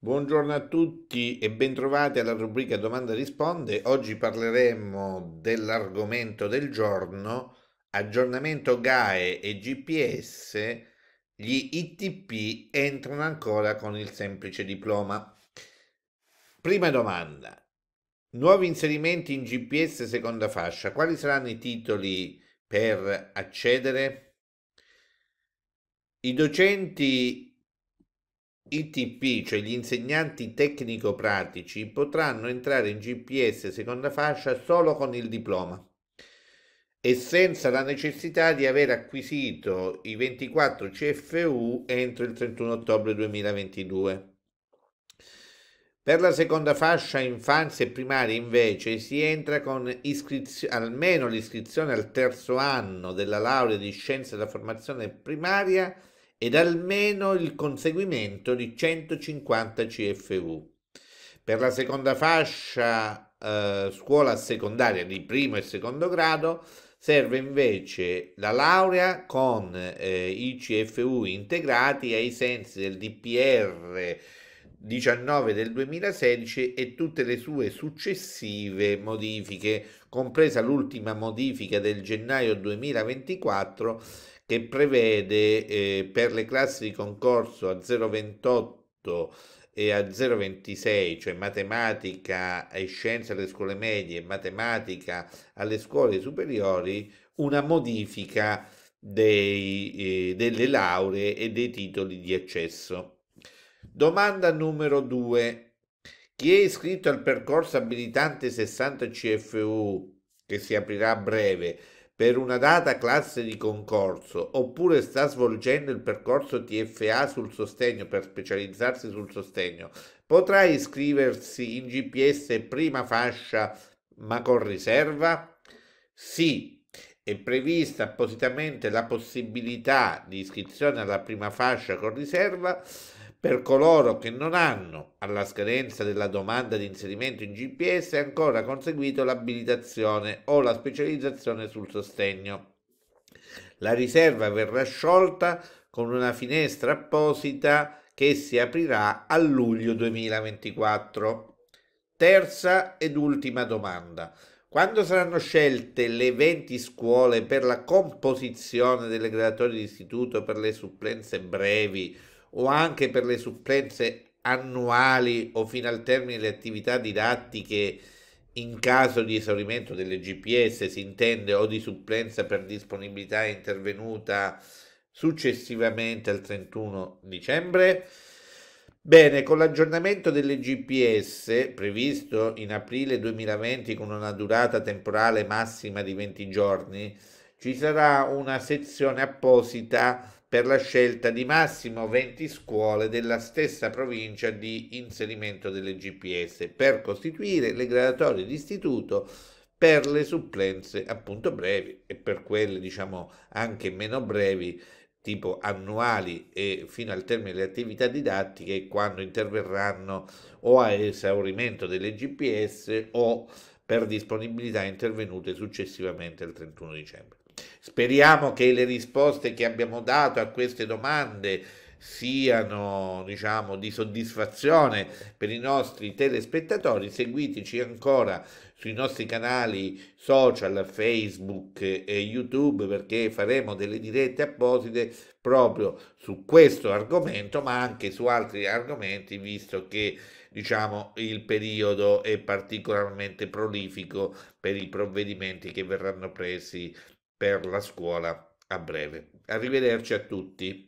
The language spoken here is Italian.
Buongiorno a tutti e bentrovati alla rubrica Domanda Risponde. Oggi parleremo dell'argomento del giorno, aggiornamento GAE e GPS, gli ITP entrano ancora con il semplice diploma. Prima domanda. Nuovi inserimenti in GPS seconda fascia. Quali saranno i titoli per accedere? I docenti i TP, cioè gli insegnanti tecnico-pratici, potranno entrare in GPS seconda fascia solo con il diploma e senza la necessità di aver acquisito i 24 CFU entro il 31 ottobre 2022. Per la seconda fascia infanzia e primaria invece si entra con iscrizio- almeno l'iscrizione al terzo anno della laurea di scienze della formazione primaria ed almeno il conseguimento di 150 CFU. Per la seconda fascia eh, scuola secondaria di primo e secondo grado serve invece la laurea con eh, i CFU integrati ai sensi del DPR 19 del 2016 e tutte le sue successive modifiche, compresa l'ultima modifica del gennaio 2024 che prevede eh, per le classi di concorso a 0,28 e a 0,26, cioè matematica e scienze alle scuole medie e matematica alle scuole superiori, una modifica dei, eh, delle lauree e dei titoli di accesso. Domanda numero 2. Chi è iscritto al percorso abilitante 60 CFU che si aprirà a breve per una data classe di concorso oppure sta svolgendo il percorso TFA sul sostegno per specializzarsi sul sostegno, potrà iscriversi in GPS prima fascia ma con riserva? Sì, è prevista appositamente la possibilità di iscrizione alla prima fascia con riserva per coloro che non hanno, alla scadenza della domanda di inserimento in GPS, ancora conseguito l'abilitazione o la specializzazione sul sostegno. La riserva verrà sciolta con una finestra apposita che si aprirà a luglio 2024. Terza ed ultima domanda. Quando saranno scelte le 20 scuole per la composizione delle graduatorie di istituto per le supplenze brevi o anche per le supplenze annuali o fino al termine delle attività didattiche in caso di esaurimento delle GPS si intende o di supplenza per disponibilità intervenuta successivamente al 31 dicembre. Bene, con l'aggiornamento delle GPS previsto in aprile 2020 con una durata temporale massima di 20 giorni, ci sarà una sezione apposita per la scelta di massimo 20 scuole della stessa provincia di inserimento delle GPS per costituire le graduatorie di istituto per le supplenze appunto brevi e per quelle diciamo anche meno brevi tipo annuali e fino al termine delle attività didattiche quando interverranno o a esaurimento delle GPS o per disponibilità intervenute successivamente al 31 dicembre. Speriamo che le risposte che abbiamo dato a queste domande siano diciamo di soddisfazione per i nostri telespettatori seguiteci ancora sui nostri canali social facebook e youtube perché faremo delle dirette apposite proprio su questo argomento ma anche su altri argomenti visto che diciamo il periodo è particolarmente prolifico per i provvedimenti che verranno presi per la scuola a breve. Arrivederci a tutti.